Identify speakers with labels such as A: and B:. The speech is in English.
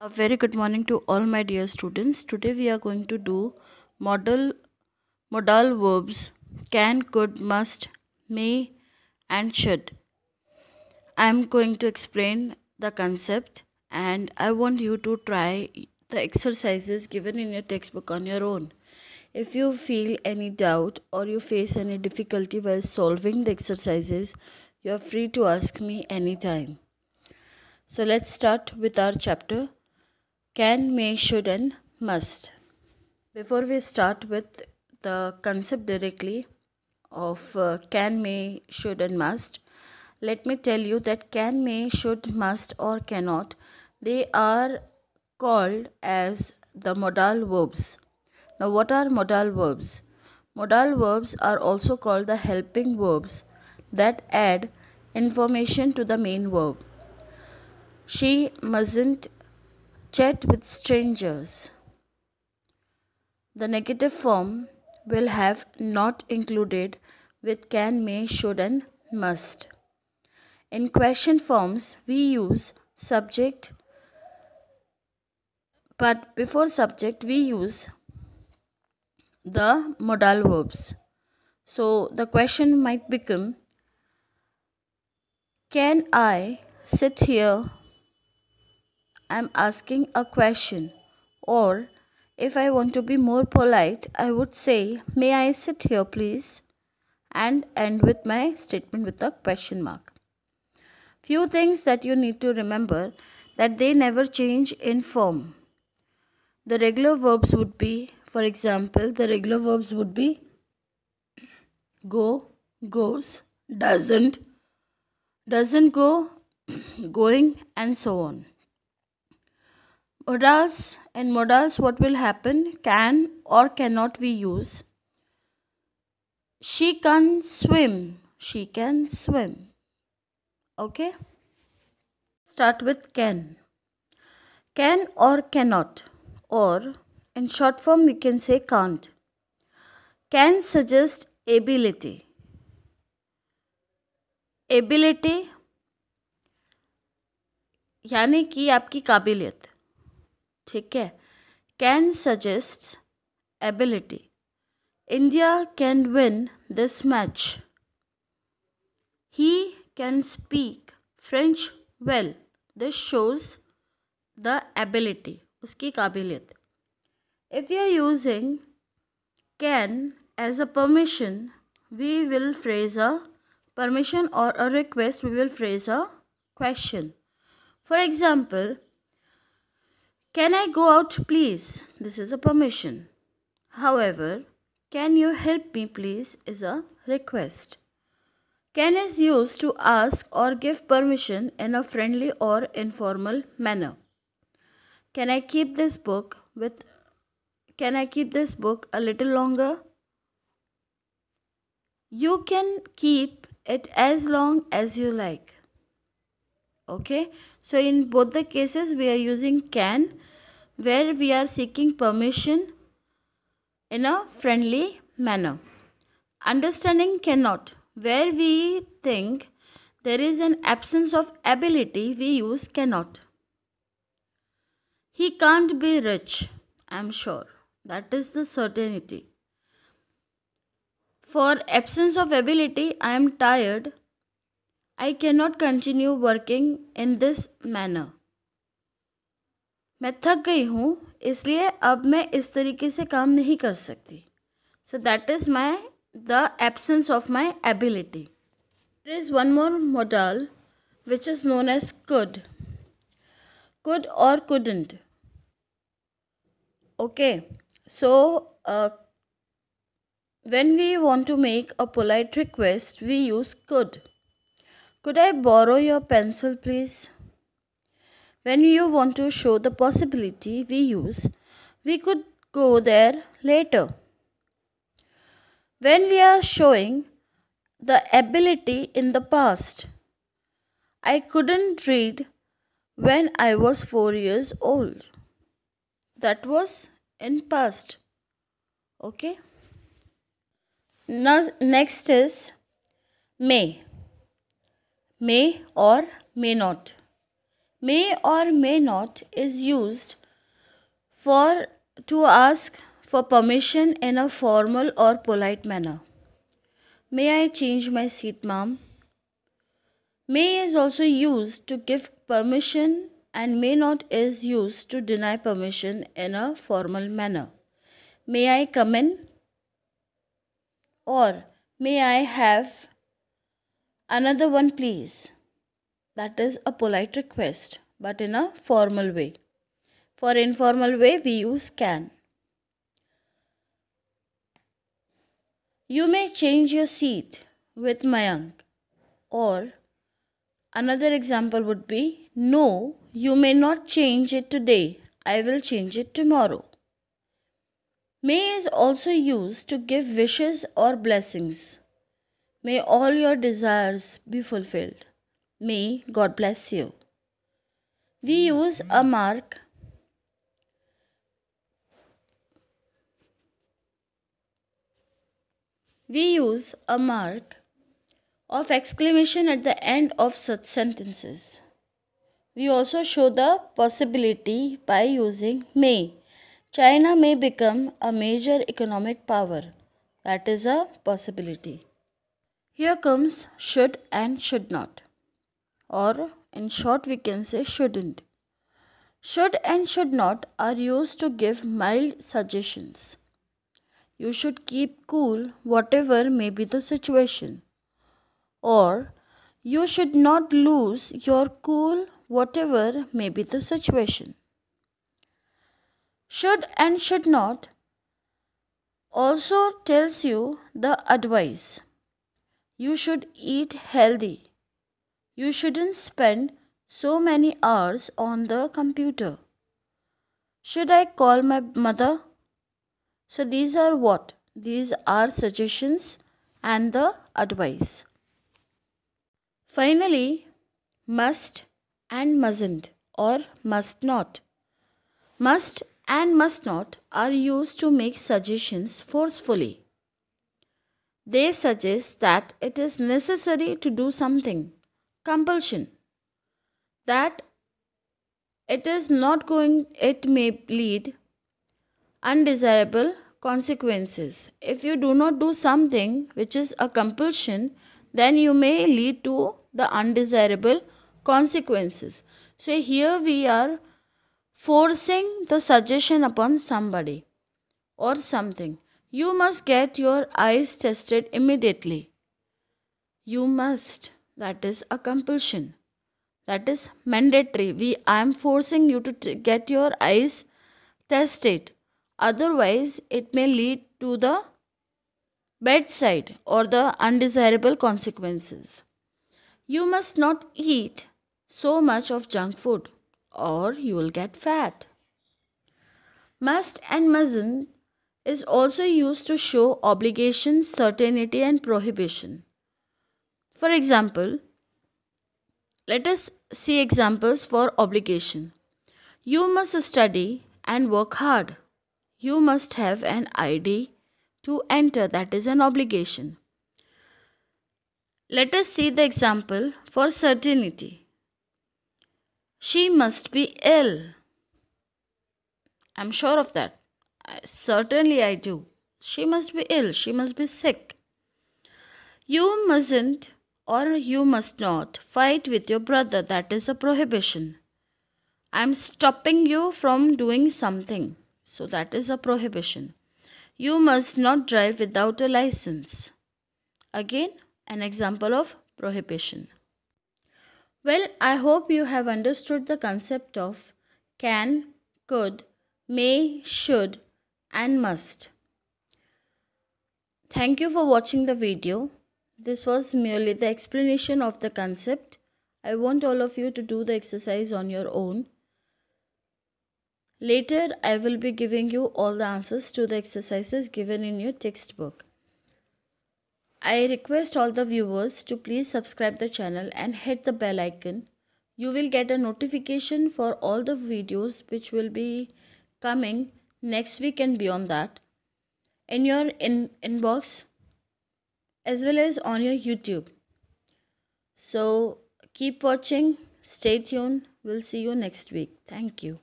A: a very good morning to all my dear students today we are going to do modal modal verbs can could must may and should i am going to explain the concept and i want you to try the exercises given in your textbook on your own if you feel any doubt or you face any difficulty while solving the exercises you are free to ask me anytime so let's start with our chapter can, may, should, and must. Before we start with the concept directly of uh, can, may, should, and must, let me tell you that can, may, should, must, or cannot, they are called as the modal verbs. Now, what are modal verbs? Modal verbs are also called the helping verbs that add information to the main verb. She mustn't chat with strangers. The negative form will have not included with can, may, should, and must. In question forms, we use subject, but before subject, we use the modal verbs. So the question might become Can I sit here I'm asking a question. Or if I want to be more polite, I would say, May I sit here, please? And end with my statement with a question mark. Few things that you need to remember that they never change in form. The regular verbs would be, for example, the regular verbs would be go, goes, doesn't, doesn't go, going, and so on. modas and modals what will happen can or cannot we use she can swim she can swim okay start with can can or cannot or in short form we can say can't can suggest ability ability यानी कि आपकी काबिलियत ठीक है can suggest ability India can win this match he can speak French well this shows the ability उसकी काबिलियत if you are using can as a permission we will phrase a permission or a request we will phrase a question for example can I go out, please? This is a permission. However, can you help me, please? is a request. Can is used to ask or give permission in a friendly or informal manner. Can I keep this book with Can I keep this book a little longer? You can keep it as long as you like okay so in both the cases we are using can where we are seeking permission in a friendly manner understanding cannot where we think there is an absence of ability we use cannot he can't be rich i'm sure that is the certainty for absence of ability i am tired I can not continue working in this manner मैं थक गई हूँ इसलिए अब मैं इस तरीके से काम नहीं कर सकती so that is my the absence of my ability there is one more model which is known as could could और couldn't okay so when we want to make a polite request we use could Could I borrow your pencil, please? When you want to show the possibility we use, we could go there later. When we are showing the ability in the past, I couldn't read when I was 4 years old. That was in past. Okay. Next is May may or may not. May or may not is used for to ask for permission in a formal or polite manner. May I change my seat, ma'am? May is also used to give permission and may not is used to deny permission in a formal manner. May I come in? Or may I have Another one, please. That is a polite request, but in a formal way. For informal way, we use can. You may change your seat with Mayank. Or another example would be No, you may not change it today. I will change it tomorrow. May is also used to give wishes or blessings. May all your desires be fulfilled. May God bless you. We use a mark We use a mark of exclamation at the end of such sentences. We also show the possibility by using may. China may become a major economic power. That is a possibility. Here comes should and should not, or in short, we can say shouldn't. Should and should not are used to give mild suggestions. You should keep cool, whatever may be the situation. Or, you should not lose your cool, whatever may be the situation. Should and should not also tells you the advice you should eat healthy. You shouldn't spend so many hours on the computer. Should I call my mother? So these are what? These are suggestions and the advice. Finally, must and mustn't or must not. Must and must not are used to make suggestions forcefully. They suggest that it is necessary to do something, compulsion, that it is not going, it may lead undesirable consequences. If you do not do something which is a compulsion, then you may lead to the undesirable consequences. So here we are forcing the suggestion upon somebody or something. You must get your eyes tested immediately. You must. That is a compulsion. That is mandatory. We I am forcing you to t- get your eyes tested. Otherwise, it may lead to the bedside or the undesirable consequences. You must not eat so much of junk food or you will get fat. Must and mustn't is also used to show obligation, certainty, and prohibition. For example, let us see examples for obligation. You must study and work hard. You must have an ID to enter, that is an obligation. Let us see the example for certainty. She must be ill. I'm sure of that. Certainly I do. She must be ill. She must be sick. You mustn't or you must not fight with your brother. That is a prohibition. I am stopping you from doing something. So that is a prohibition. You must not drive without a license. Again, an example of prohibition. Well, I hope you have understood the concept of can, could, may, should, and must. Thank you for watching the video. This was merely the explanation of the concept. I want all of you to do the exercise on your own. Later, I will be giving you all the answers to the exercises given in your textbook. I request all the viewers to please subscribe the channel and hit the bell icon. You will get a notification for all the videos which will be coming next week and beyond that in your in inbox as well as on your youtube so keep watching stay tuned we'll see you next week thank you